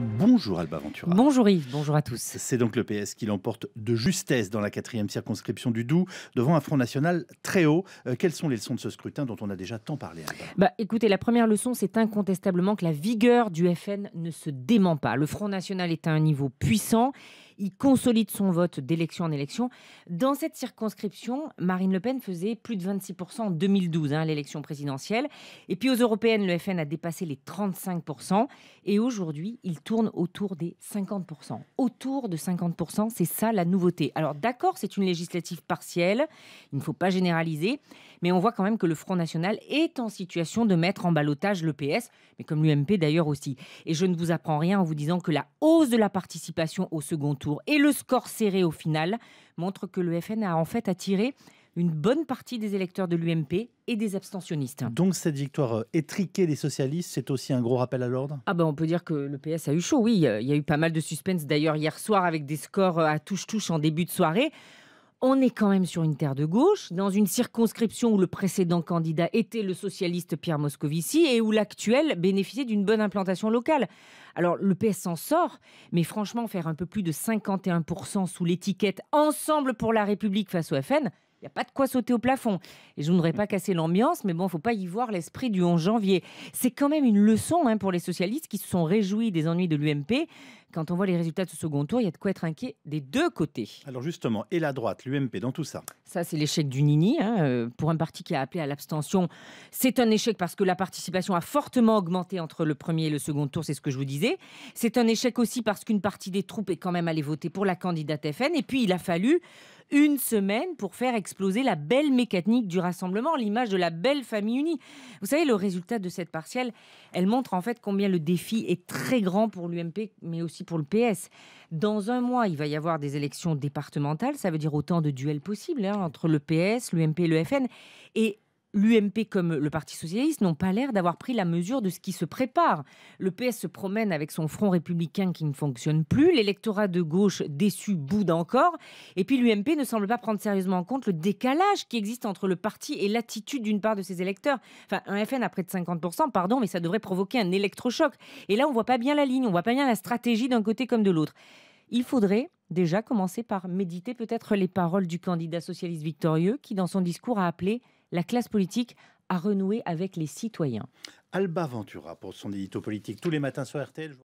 Bonjour Alba Ventura. Bonjour Yves, bonjour à tous. C'est donc le PS qui l'emporte de justesse dans la quatrième circonscription du Doubs, devant un Front National très haut. Euh, quelles sont les leçons de ce scrutin dont on a déjà tant parlé bah, Écoutez, la première leçon, c'est incontestablement que la vigueur du FN ne se dément pas. Le Front National est à un niveau puissant il consolide son vote d'élection en élection. Dans cette circonscription, Marine Le Pen faisait plus de 26% en 2012, hein, l'élection présidentielle. Et puis aux européennes, le FN a dépassé les 35%. Et aujourd'hui, il tourne autour des 50%. Autour de 50%, c'est ça la nouveauté. Alors d'accord, c'est une législative partielle, il ne faut pas généraliser, mais on voit quand même que le Front National est en situation de mettre en balotage le PS, mais comme l'UMP d'ailleurs aussi. Et je ne vous apprends rien en vous disant que la hausse de la participation au second tour et le score serré au final montre que le FN a en fait attiré une bonne partie des électeurs de l'UMP et des abstentionnistes. Donc cette victoire euh, étriquée des socialistes, c'est aussi un gros rappel à l'ordre Ah ben on peut dire que le PS a eu chaud, oui. Il y a eu pas mal de suspense d'ailleurs hier soir avec des scores euh, à touche-touche en début de soirée on est quand même sur une terre de gauche, dans une circonscription où le précédent candidat était le socialiste Pierre Moscovici et où l'actuel bénéficiait d'une bonne implantation locale. Alors le PS s'en sort, mais franchement, faire un peu plus de 51% sous l'étiquette Ensemble pour la République face au FN, il n'y a pas de quoi sauter au plafond. Et je ne voudrais pas mm. casser l'ambiance, mais bon, il ne faut pas y voir l'esprit du 11 janvier. C'est quand même une leçon hein, pour les socialistes qui se sont réjouis des ennuis de l'UMP. Quand on voit les résultats de ce second tour, il y a de quoi être inquiet des deux côtés. Alors justement, et la droite, l'UMP, dans tout ça Ça, c'est l'échec du Nini. Hein, euh, pour un parti qui a appelé à l'abstention, c'est un échec parce que la participation a fortement augmenté entre le premier et le second tour, c'est ce que je vous disais. C'est un échec aussi parce qu'une partie des troupes est quand même allée voter pour la candidate FN. Et puis, il a fallu une semaine pour faire exploser la belle mécanique du rassemblement, l'image de la belle famille unie. Vous savez, le résultat de cette partielle, elle montre en fait combien le défi est très grand pour l'UMP, mais aussi pour le PS. Dans un mois, il va y avoir des élections départementales. Ça veut dire autant de duels possibles hein, entre le PS, l'UMP et le FN. Et l'UMP comme le Parti socialiste n'ont pas l'air d'avoir pris la mesure de ce qui se prépare. Le PS se promène avec son front républicain qui ne fonctionne plus, l'électorat de gauche déçu boude encore, et puis l'UMP ne semble pas prendre sérieusement en compte le décalage qui existe entre le parti et l'attitude d'une part de ses électeurs. Enfin, un FN à près de 50%, pardon, mais ça devrait provoquer un électrochoc. Et là, on voit pas bien la ligne, on voit pas bien la stratégie d'un côté comme de l'autre. Il faudrait déjà commencer par méditer peut-être les paroles du candidat socialiste victorieux qui, dans son discours, a appelé la classe politique a renoué avec les citoyens. Alba Ventura pour son édito politique tous les matins sur RTL.